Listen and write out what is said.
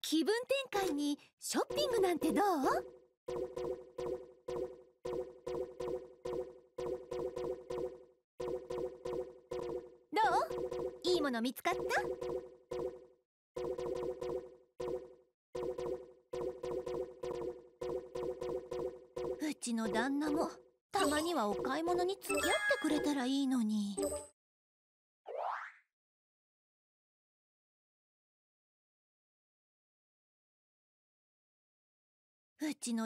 気分転換にショッピングなんてどうどういいもの見つかったちの旦那もたまにはお買い物に付き合ってくれたらいいのに。うちの